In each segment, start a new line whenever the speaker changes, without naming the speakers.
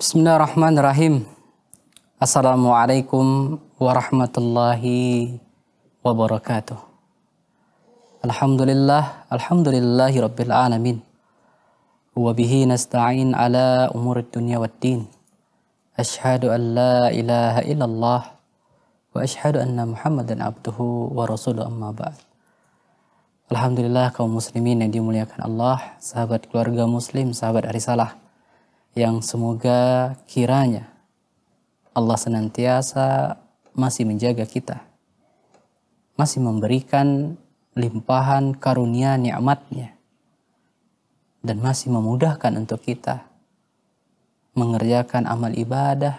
Bismillahirrahmanirrahim. Assalamualaikum warahmatullahi wabarakatuh. Alhamdulillah, alhamdulillahi rabbil alamin. Wa bihi nasta'in ala umur dunya wad din. Ashhadu an la ilaha illallah wa ashadu anna Muhammadan abduhu wa rasuluhu amma ba'd. Alhamdulillah kaum muslimin yang dimuliakan Allah, sahabat keluarga muslim, sahabat arisalah yang semoga kiranya Allah senantiasa masih menjaga kita. Masih memberikan limpahan karunia nikmatnya dan masih memudahkan untuk kita mengerjakan amal ibadah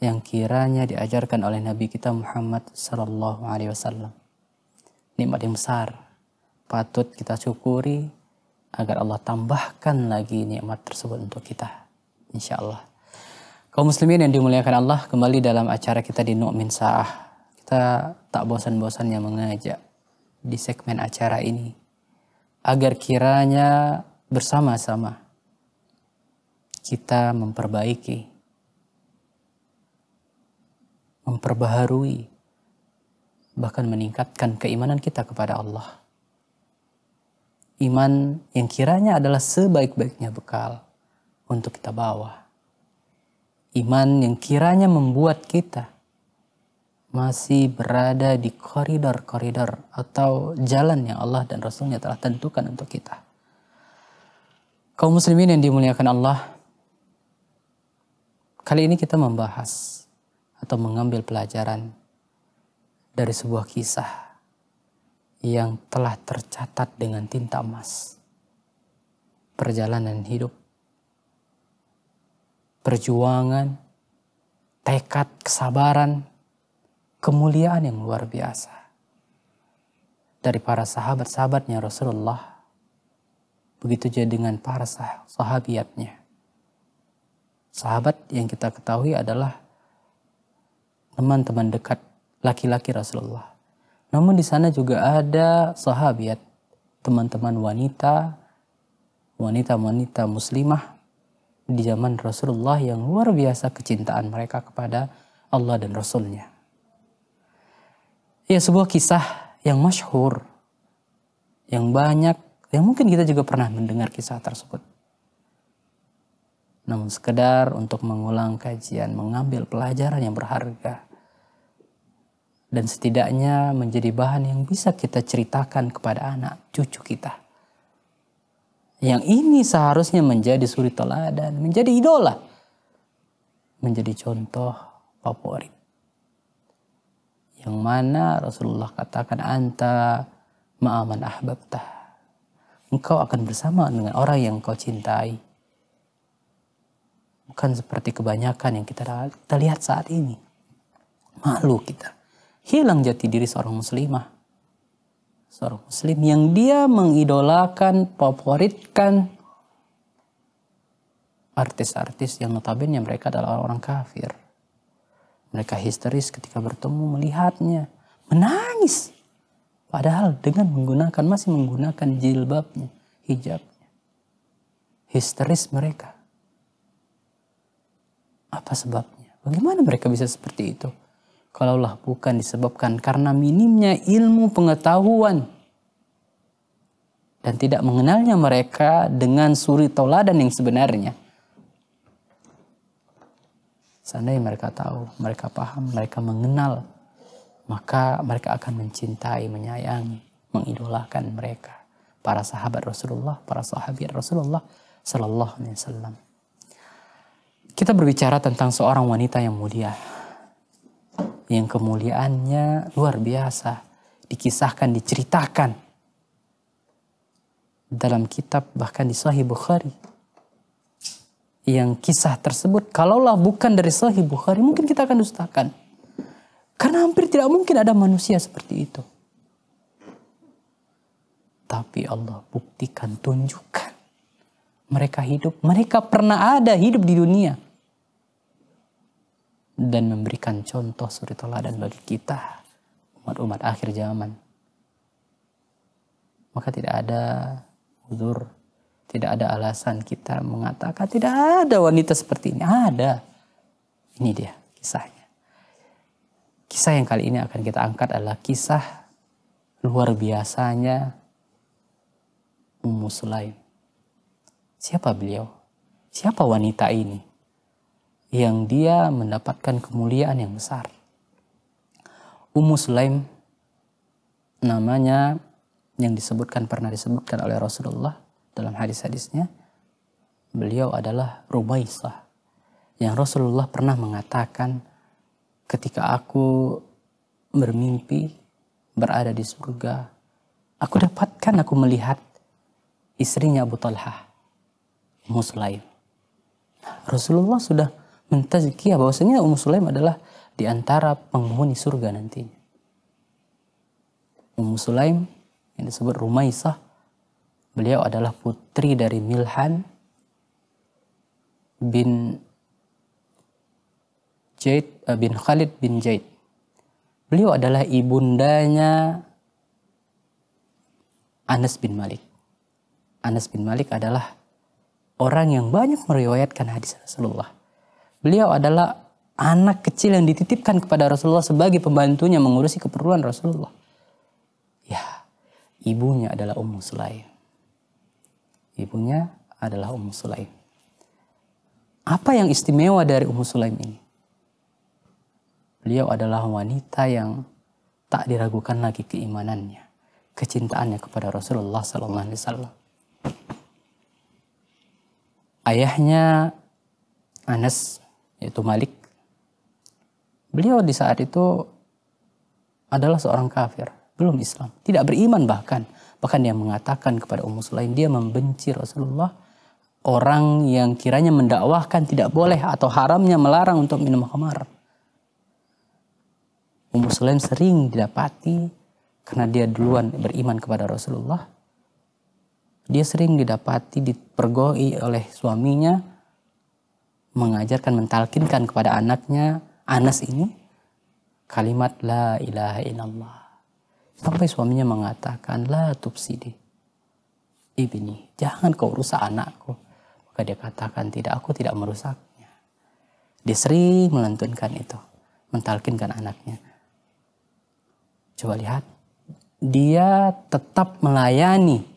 yang kiranya diajarkan oleh Nabi kita Muhammad Sallallahu Alaihi Wasallam. Nikmat yang besar patut kita syukuri agar Allah tambahkan lagi nikmat tersebut untuk kita. Insya Allah. Kaum muslimin yang dimuliakan Allah kembali dalam acara kita di Nu'min Sa'ah. Kita tak bosan-bosannya mengajak di segmen acara ini agar kiranya bersama-sama kita memperbaiki, memperbaharui, bahkan meningkatkan keimanan kita kepada Allah. Iman yang kiranya adalah sebaik-baiknya bekal untuk kita bawa. Iman yang kiranya membuat kita masih berada di koridor-koridor atau jalan yang Allah dan Rasulnya telah tentukan untuk kita. Kaum muslimin yang dimuliakan Allah, Kali ini kita membahas atau mengambil pelajaran dari sebuah kisah yang telah tercatat dengan tinta emas. Perjalanan hidup, perjuangan, tekad, kesabaran, kemuliaan yang luar biasa. Dari para sahabat-sahabatnya Rasulullah, begitu juga dengan para sah sahabiatnya Sahabat yang kita ketahui adalah teman-teman dekat laki-laki Rasulullah. Namun di sana juga ada sahabat, ya, teman-teman wanita, wanita-wanita muslimah di zaman Rasulullah yang luar biasa kecintaan mereka kepada Allah dan Rasulnya. Ya sebuah kisah yang masyhur, yang banyak, yang mungkin kita juga pernah mendengar kisah tersebut namun sekedar untuk mengulang kajian, mengambil pelajaran yang berharga dan setidaknya menjadi bahan yang bisa kita ceritakan kepada anak cucu kita. Yang ini seharusnya menjadi suri teladan, menjadi idola, menjadi contoh favorit. Yang mana Rasulullah katakan anta ma'aman ahbabtah. Engkau akan bersama dengan orang yang kau cintai bukan seperti kebanyakan yang kita, kita lihat saat ini. Malu kita. Hilang jati diri seorang muslimah. Seorang muslim yang dia mengidolakan, favoritkan artis-artis yang notabene mereka adalah orang-orang kafir. Mereka histeris ketika bertemu melihatnya. Menangis. Padahal dengan menggunakan, masih menggunakan jilbabnya, hijabnya. Histeris mereka apa sebabnya? Bagaimana mereka bisa seperti itu? Kalaulah bukan disebabkan karena minimnya ilmu pengetahuan dan tidak mengenalnya mereka dengan suri tauladan yang sebenarnya. Seandainya mereka tahu, mereka paham, mereka mengenal, maka mereka akan mencintai, menyayangi, mengidolakan mereka. Para sahabat Rasulullah, para sahabat Rasulullah Sallallahu Alaihi Wasallam. Kita berbicara tentang seorang wanita yang mulia. Yang kemuliaannya luar biasa. Dikisahkan, diceritakan. Dalam kitab bahkan di Sahih Bukhari. Yang kisah tersebut kalaulah bukan dari Sahih Bukhari mungkin kita akan dustakan. Karena hampir tidak mungkin ada manusia seperti itu. Tapi Allah buktikan, tunjukkan. Mereka hidup, mereka pernah ada hidup di dunia dan memberikan contoh suri teladan bagi kita umat-umat akhir zaman maka tidak ada uzur tidak ada alasan kita mengatakan tidak ada wanita seperti ini ada ini dia kisahnya kisah yang kali ini akan kita angkat adalah kisah luar biasanya Ummu Sulaim siapa beliau siapa wanita ini yang dia mendapatkan kemuliaan yang besar. Ummu Sulaim namanya yang disebutkan pernah disebutkan oleh Rasulullah dalam hadis-hadisnya beliau adalah Rubaisah yang Rasulullah pernah mengatakan ketika aku bermimpi berada di surga aku dapatkan aku melihat istrinya Abu Talha Muslim Rasulullah sudah mentazkiyah bahwasanya Ummu Sulaim adalah di antara penghuni surga nantinya. Ummu Sulaim yang disebut Rumaisah, beliau adalah putri dari Milhan bin Jaid eh, bin Khalid bin Jaid. Beliau adalah ibundanya Anas bin Malik. Anas bin Malik adalah orang yang banyak meriwayatkan hadis Rasulullah Beliau adalah anak kecil yang dititipkan kepada Rasulullah sebagai pembantunya mengurusi keperluan Rasulullah. Ya, ibunya adalah Ummu Sulaim. Ibunya adalah Ummu Sulaim. Apa yang istimewa dari Ummu Sulaim ini? Beliau adalah wanita yang tak diragukan lagi keimanannya, kecintaannya kepada Rasulullah sallallahu alaihi wasallam. Ayahnya Anas yaitu Malik. Beliau di saat itu adalah seorang kafir, belum Islam, tidak beriman bahkan. Bahkan dia mengatakan kepada Ummu selain dia membenci Rasulullah orang yang kiranya mendakwahkan tidak boleh atau haramnya melarang untuk minum khamar. Ummu Sulaim sering didapati karena dia duluan beriman kepada Rasulullah. Dia sering didapati dipergoi oleh suaminya mengajarkan, mentalkinkan kepada anaknya Anas ini kalimat la ilaha illallah. Sampai suaminya mengatakan la tubsidi. Ibni, jangan kau rusak anakku. Maka dia katakan tidak, aku tidak merusaknya. Dia sering melentunkan itu, mentalkinkan anaknya. Coba lihat, dia tetap melayani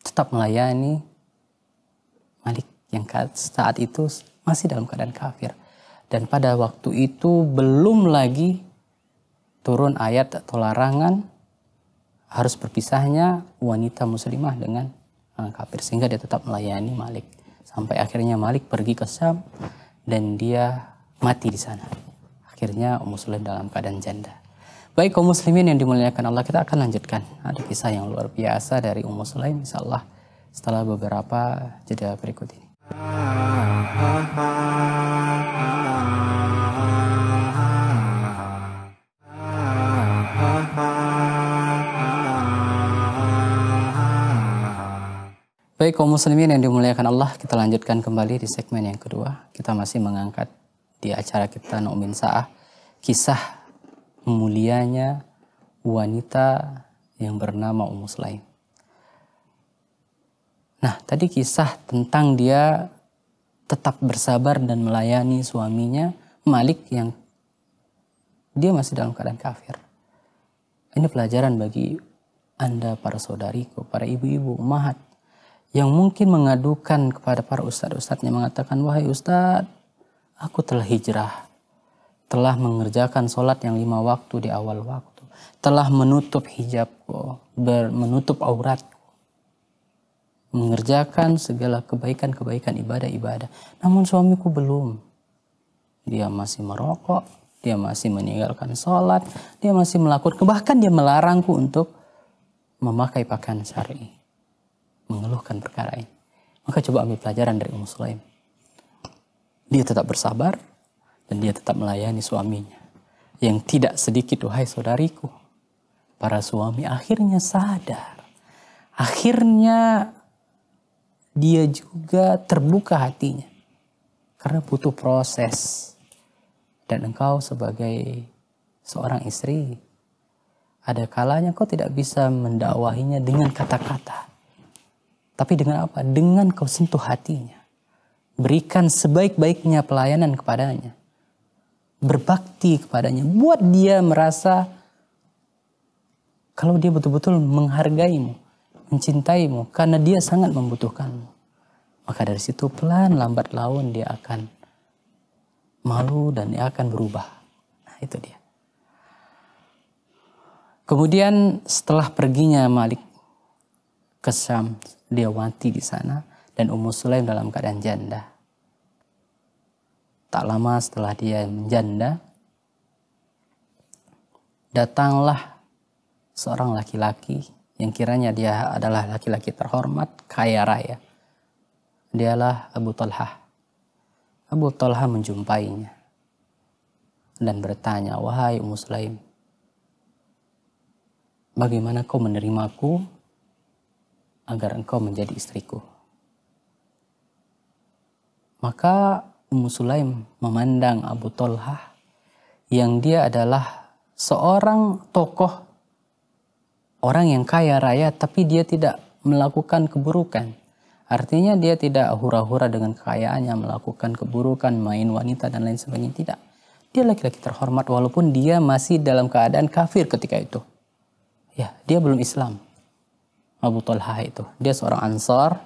tetap melayani yang saat itu masih dalam keadaan kafir. Dan pada waktu itu belum lagi turun ayat atau larangan harus berpisahnya wanita muslimah dengan eh, kafir sehingga dia tetap melayani Malik sampai akhirnya Malik pergi ke Syam dan dia mati di sana. Akhirnya Ummu Sulaim dalam keadaan janda. Baik kaum muslimin yang dimuliakan Allah, kita akan lanjutkan. Ada kisah yang luar biasa dari Ummu Sulaim insyaallah setelah beberapa jeda berikut ini. kaum muslimin yang dimuliakan Allah, kita lanjutkan kembali di segmen yang kedua. Kita masih mengangkat di acara kita Nu'min Sa'ah, kisah mulianya wanita yang bernama Ummu Sulaim. Nah, tadi kisah tentang dia tetap bersabar dan melayani suaminya Malik yang dia masih dalam keadaan kafir. Ini pelajaran bagi Anda para saudariku, para ibu-ibu, mahat yang mungkin mengadukan kepada para ustadz-ustadznya mengatakan, wahai ustadz, aku telah hijrah, telah mengerjakan sholat yang lima waktu di awal waktu, telah menutup hijabku, menutup auratku, mengerjakan segala kebaikan-kebaikan ibadah-ibadah. Namun suamiku belum. Dia masih merokok, dia masih meninggalkan sholat, dia masih melakukan, bahkan dia melarangku untuk memakai pakaian syari mengeluhkan perkara ini. Maka coba ambil pelajaran dari Ummu Sulaim. Dia tetap bersabar dan dia tetap melayani suaminya. Yang tidak sedikit, wahai saudariku, para suami akhirnya sadar. Akhirnya dia juga terbuka hatinya. Karena butuh proses. Dan engkau sebagai seorang istri, ada kalanya kau tidak bisa mendakwahinya dengan kata-kata tapi dengan apa? Dengan kau sentuh hatinya. Berikan sebaik-baiknya pelayanan kepadanya. Berbakti kepadanya. Buat dia merasa kalau dia betul-betul menghargaimu, mencintaimu, karena dia sangat membutuhkanmu. Maka dari situ pelan lambat laun dia akan malu dan dia akan berubah. Nah itu dia. Kemudian setelah perginya Malik ke Syam, dia mati di sana dan Ummu Sulaim dalam keadaan janda. Tak lama setelah dia menjanda, datanglah seorang laki-laki yang kiranya dia adalah laki-laki terhormat, kaya raya. Dialah Abu Talha. Abu Talha menjumpainya dan bertanya, Wahai Ummu Sulaim, bagaimana kau menerimaku agar engkau menjadi istriku. Maka Ummu Sulaim memandang Abu Tolhah yang dia adalah seorang tokoh orang yang kaya raya tapi dia tidak melakukan keburukan. Artinya dia tidak hura-hura dengan kekayaannya melakukan keburukan, main wanita dan lain sebagainya tidak. Dia laki-laki terhormat walaupun dia masih dalam keadaan kafir ketika itu. Ya, dia belum Islam. Abu Talha itu. Dia seorang Ansar,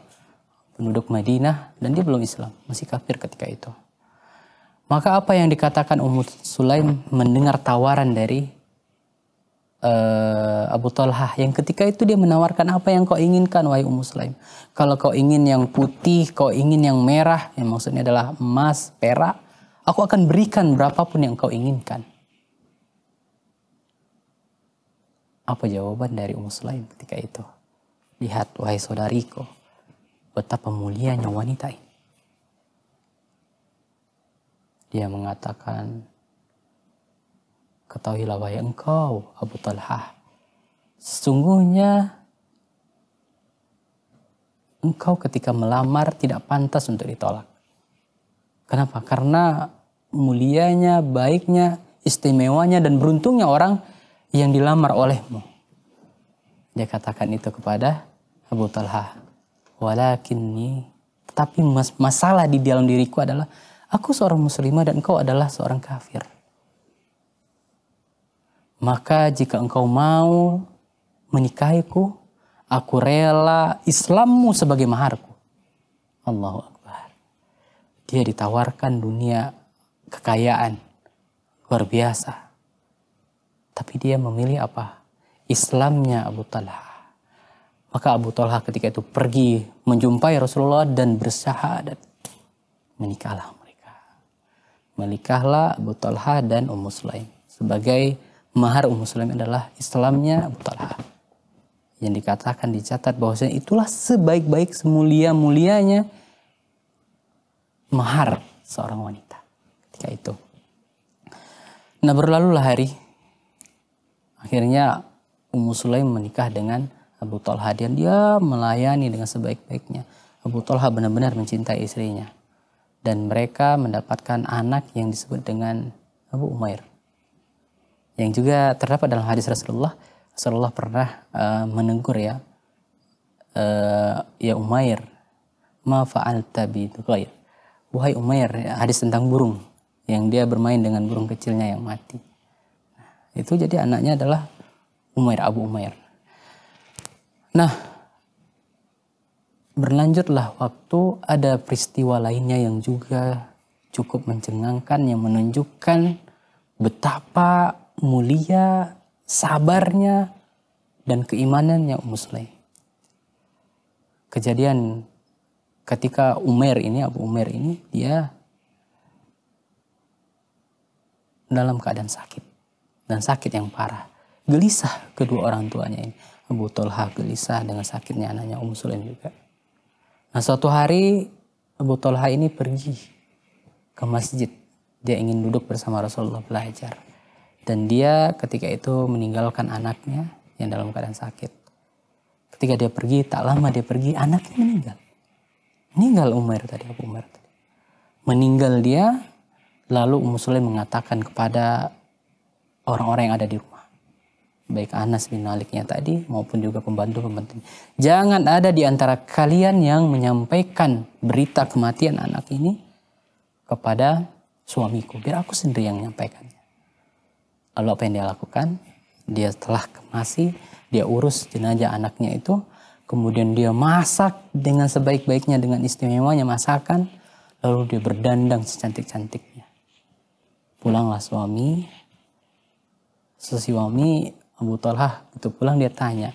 penduduk Madinah, dan dia belum Islam, masih kafir ketika itu. Maka apa yang dikatakan Ummu Sulaim mendengar tawaran dari uh, Abu Talha yang ketika itu dia menawarkan apa yang kau inginkan wahai Ummu Sulaim. Kalau kau ingin yang putih, kau ingin yang merah, yang maksudnya adalah emas, perak, aku akan berikan berapapun yang kau inginkan. Apa jawaban dari Ummu Sulaim ketika itu? Lihat, wahai saudariku, betapa mulianya wanita ini. Dia mengatakan, Ketahuilah wahai engkau, Abu Talha sesungguhnya engkau ketika melamar tidak pantas untuk ditolak. Kenapa? Karena mulianya, baiknya, istimewanya, dan beruntungnya orang yang dilamar olehmu. Dia katakan itu kepada Abu Talha. Walakinni, tapi mas masalah di dalam diriku adalah aku seorang muslimah dan engkau adalah seorang kafir. Maka jika engkau mau menikahiku, aku rela Islammu sebagai maharku. Allahu Akbar. Dia ditawarkan dunia kekayaan luar biasa. Tapi dia memilih apa? Islamnya Abu Talha. Maka Abu Talha ketika itu pergi menjumpai Rasulullah dan bersyahadat. Menikahlah mereka. Menikahlah Abu Talha dan Ummu Sulaim. Sebagai mahar Ummu Sulaim adalah Islamnya Abu Talha. Yang dikatakan dicatat bahwasanya itulah sebaik-baik semulia-mulianya mahar seorang wanita ketika itu. Nah berlalulah hari. Akhirnya Ummu Sulaim menikah dengan Abu Talha dan dia melayani dengan sebaik-baiknya. Abu Talha benar-benar mencintai istrinya. Dan mereka mendapatkan anak yang disebut dengan Abu Umair. Yang juga terdapat dalam hadis Rasulullah. Rasulullah pernah uh, menegur ya. Uh, ya Umair. Ma faal tabi tukair. Ya. Wahai Umair, hadis tentang burung. Yang dia bermain dengan burung kecilnya yang mati. Nah, itu jadi anaknya adalah Umair, Abu Umair. Nah, berlanjutlah waktu ada peristiwa lainnya yang juga cukup mencengangkan yang menunjukkan betapa mulia, sabarnya, dan keimanannya Ummu Sulaim. Kejadian ketika Umair ini, Abu Umair ini, dia dalam keadaan sakit. Dan sakit yang parah gelisah kedua orang tuanya ini. Abu Tolha gelisah dengan sakitnya anaknya Ummu Sulaim juga. Nah suatu hari Abu Tolha ini pergi ke masjid. Dia ingin duduk bersama Rasulullah belajar. Dan dia ketika itu meninggalkan anaknya yang dalam keadaan sakit. Ketika dia pergi, tak lama dia pergi, anaknya meninggal. Meninggal Umar tadi, Abu Umar tadi. Meninggal dia, lalu Ummu Sulaim mengatakan kepada orang-orang yang ada di rumah baik Anas bin Maliknya tadi maupun juga pembantu-pembantu. Jangan ada di antara kalian yang menyampaikan berita kematian anak ini kepada suamiku, biar aku sendiri yang menyampaikannya. Lalu apa yang dia lakukan? Dia telah kemasi, dia urus jenazah anaknya itu, kemudian dia masak dengan sebaik-baiknya dengan istimewanya masakan, lalu dia berdandang secantik-cantiknya. Pulanglah suami, sesuami Abu Talha itu pulang dia tanya,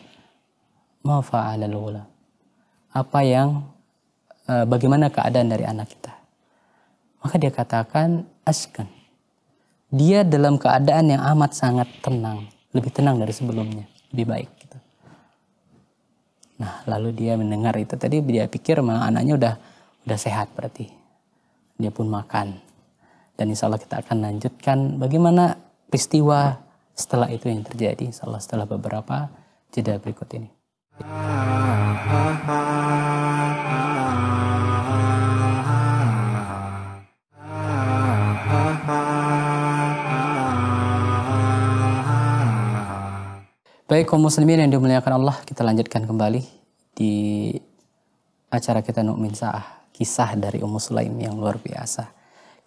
ma Apa yang e, bagaimana keadaan dari anak kita? Maka dia katakan askan. Dia dalam keadaan yang amat sangat tenang, lebih tenang dari sebelumnya, lebih baik gitu. Nah, lalu dia mendengar itu tadi dia pikir anaknya udah udah sehat berarti. Dia pun makan. Dan insya Allah kita akan lanjutkan bagaimana peristiwa setelah itu yang terjadi setelah setelah beberapa jeda berikut ini. Baik kaum muslimin yang dimuliakan Allah, kita lanjutkan kembali di acara kita nukmin Sa'ah, kisah dari Ummu Sulaim yang luar biasa.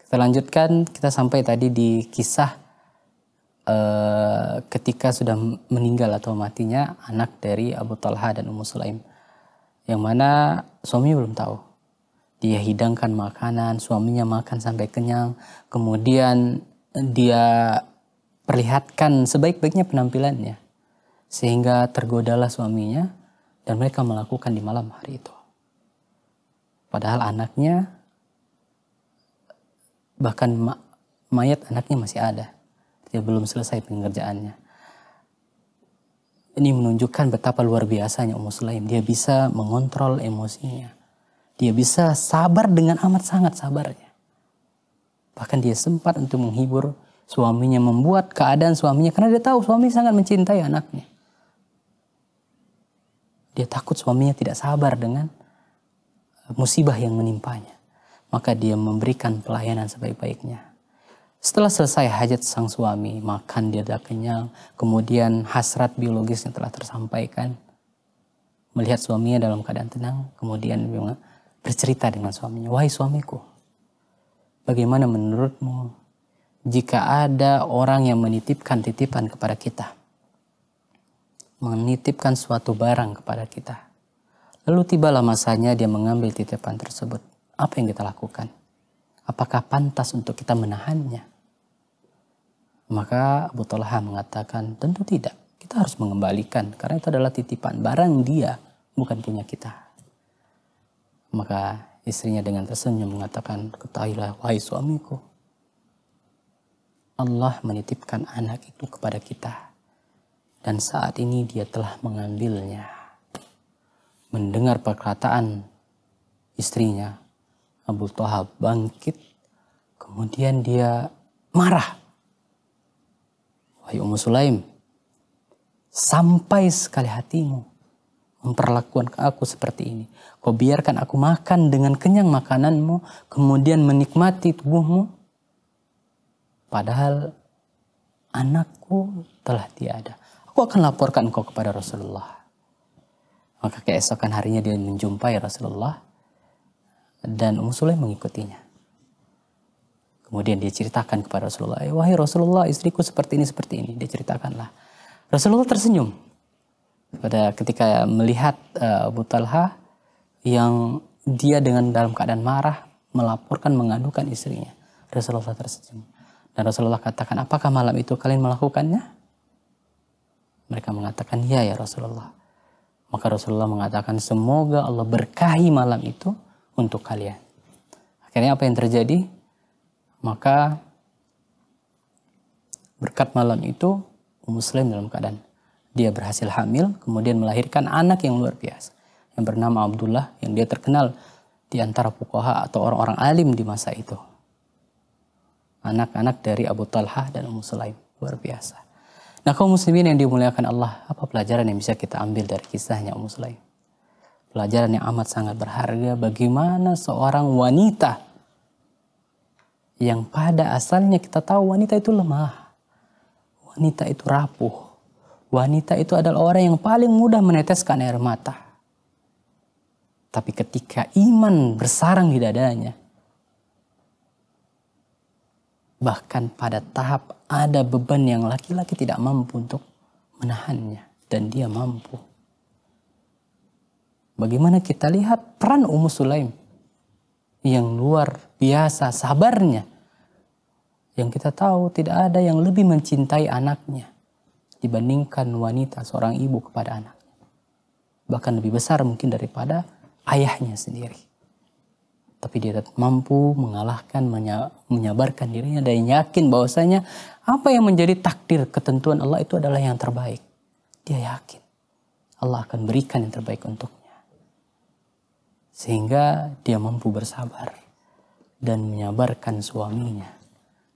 Kita lanjutkan, kita sampai tadi di kisah Eh, ketika sudah meninggal atau matinya anak dari Abu Talha dan Ummu Sulaim. Yang mana suami belum tahu. Dia hidangkan makanan, suaminya makan sampai kenyang. Kemudian dia perlihatkan sebaik-baiknya penampilannya. Sehingga tergodalah suaminya dan mereka melakukan di malam hari itu. Padahal anaknya bahkan mayat anaknya masih ada dia belum selesai pengerjaannya. Ini menunjukkan betapa luar biasanya Ummu Sulaim. Dia bisa mengontrol emosinya. Dia bisa sabar dengan amat sangat sabarnya. Bahkan dia sempat untuk menghibur suaminya, membuat keadaan suaminya. Karena dia tahu suami sangat mencintai anaknya. Dia takut suaminya tidak sabar dengan musibah yang menimpanya. Maka dia memberikan pelayanan sebaik-baiknya setelah selesai hajat sang suami, makan dia tidak kenyang, kemudian hasrat biologisnya telah tersampaikan. Melihat suaminya dalam keadaan tenang, kemudian bercerita dengan suaminya, "Wahai suamiku, bagaimana menurutmu jika ada orang yang menitipkan titipan kepada kita?" Menitipkan suatu barang kepada kita. Lalu tibalah masanya dia mengambil titipan tersebut. Apa yang kita lakukan? Apakah pantas untuk kita menahannya? Maka Abu Talha mengatakan, tentu tidak. Kita harus mengembalikan karena itu adalah titipan barang dia, bukan punya kita. Maka istrinya dengan tersenyum mengatakan, ketahuilah wahai suamiku, Allah menitipkan anak itu kepada kita. Dan saat ini dia telah mengambilnya. Mendengar perkataan istrinya, Abu Toha bangkit. Kemudian dia marah Wahai Ummu Sulaim, sampai sekali hatimu memperlakukan aku seperti ini. Kau biarkan aku makan dengan kenyang makananmu, kemudian menikmati tubuhmu. Padahal anakku telah tiada. Aku akan laporkan kau kepada Rasulullah. Maka keesokan harinya dia menjumpai Rasulullah dan Ummu Sulaim mengikutinya. Kemudian dia ceritakan kepada Rasulullah, eh, wahai Rasulullah istriku seperti ini, seperti ini. Dia ceritakanlah. Rasulullah tersenyum pada ketika melihat uh, Abu Talha yang dia dengan dalam keadaan marah melaporkan mengadukan istrinya. Rasulullah tersenyum. Dan Rasulullah katakan, apakah malam itu kalian melakukannya? Mereka mengatakan, ya ya Rasulullah. Maka Rasulullah mengatakan, semoga Allah berkahi malam itu untuk kalian. Akhirnya apa yang terjadi? maka berkat malam itu Ummu dalam keadaan dia berhasil hamil, kemudian melahirkan anak yang luar biasa yang bernama Abdullah yang dia terkenal di antara pukoha atau orang-orang alim di masa itu. Anak-anak dari Abu Talha dan Ummu Sulaim, luar biasa. Nah, kaum muslimin yang dimuliakan Allah, apa pelajaran yang bisa kita ambil dari kisahnya Ummu Sulaim? Pelajaran yang amat sangat berharga bagaimana seorang wanita yang pada asalnya kita tahu wanita itu lemah, wanita itu rapuh, wanita itu adalah orang yang paling mudah meneteskan air mata. Tapi ketika iman bersarang di dadanya, bahkan pada tahap ada beban yang laki-laki tidak mampu untuk menahannya, dan dia mampu. Bagaimana kita lihat peran Ummu Sulaim yang luar biasa sabarnya yang kita tahu tidak ada yang lebih mencintai anaknya dibandingkan wanita seorang ibu kepada anaknya. Bahkan lebih besar mungkin daripada ayahnya sendiri. Tapi dia tetap mampu mengalahkan, menyabarkan dirinya dan yakin bahwasanya apa yang menjadi takdir ketentuan Allah itu adalah yang terbaik. Dia yakin Allah akan berikan yang terbaik untuknya. Sehingga dia mampu bersabar dan menyabarkan suaminya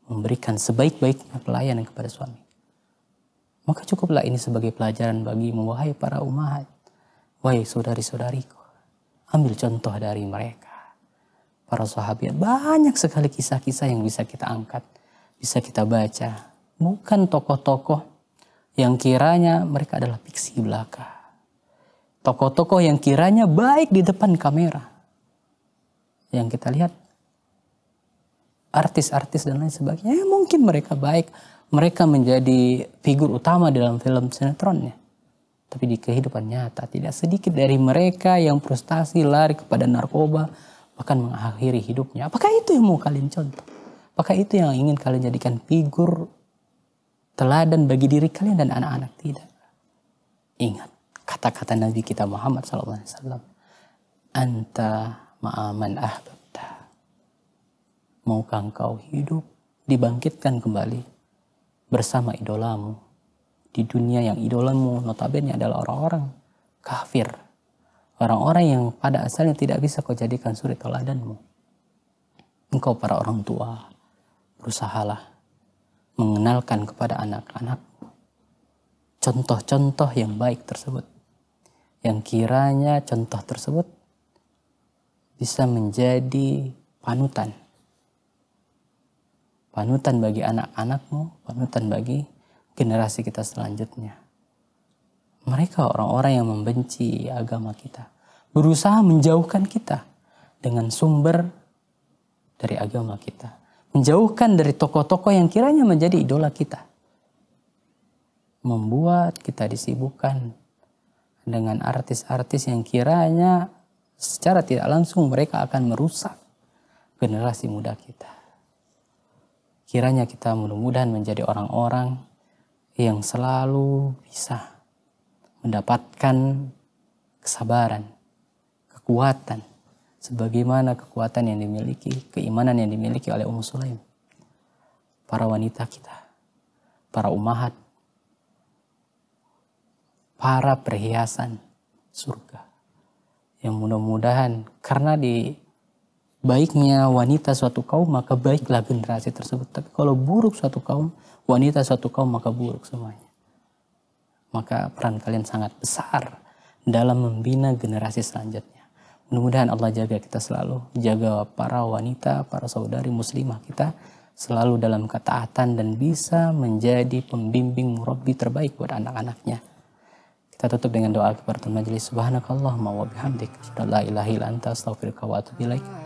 memberikan sebaik-baiknya pelayanan kepada suami. Maka cukuplah ini sebagai pelajaran bagi wahai para umat, wahai saudari-saudariku. Ambil contoh dari mereka. Para sahabat, banyak sekali kisah-kisah yang bisa kita angkat, bisa kita baca. Bukan tokoh-tokoh yang kiranya mereka adalah fiksi belaka. Tokoh-tokoh yang kiranya baik di depan kamera. Yang kita lihat artis-artis dan lain sebagainya, ya mungkin mereka baik, mereka menjadi figur utama dalam film sinetronnya. Tapi di kehidupan nyata tidak sedikit dari mereka yang frustasi lari kepada narkoba bahkan mengakhiri hidupnya. Apakah itu yang mau kalian contoh? Apakah itu yang ingin kalian jadikan figur teladan bagi diri kalian dan anak-anak? Tidak. Ingat kata-kata Nabi kita Muhammad SAW. Anta ma'aman ahlu maukah engkau hidup dibangkitkan kembali bersama idolamu di dunia yang idolamu notabene adalah orang-orang kafir orang-orang yang pada asalnya tidak bisa kau jadikan suri teladanmu engkau para orang tua berusahalah mengenalkan kepada anak-anak contoh-contoh yang baik tersebut yang kiranya contoh tersebut bisa menjadi panutan panutan bagi anak-anakmu, panutan bagi generasi kita selanjutnya. Mereka orang-orang yang membenci agama kita, berusaha menjauhkan kita dengan sumber dari agama kita, menjauhkan dari tokoh-tokoh yang kiranya menjadi idola kita, membuat kita disibukkan dengan artis-artis yang kiranya secara tidak langsung mereka akan merusak generasi muda kita. Kiranya kita mudah-mudahan menjadi orang-orang yang selalu bisa mendapatkan kesabaran, kekuatan, sebagaimana kekuatan yang dimiliki, keimanan yang dimiliki oleh Ummu Sulaim. Para wanita kita, para umahat, para perhiasan surga. Yang mudah-mudahan karena di baiknya wanita suatu kaum maka baiklah generasi tersebut. Tapi kalau buruk suatu kaum, wanita suatu kaum maka buruk semuanya. Maka peran kalian sangat besar dalam membina generasi selanjutnya. Mudah-mudahan Allah jaga kita selalu, jaga para wanita, para saudari muslimah kita selalu dalam ketaatan dan bisa menjadi pembimbing murabbi terbaik buat anak-anaknya. Kita tutup dengan doa kepada majelis subhanakallahumma wa bihamdika Asyhadu an la ilaha illa anta astaghfiruka wa atubu ilaika.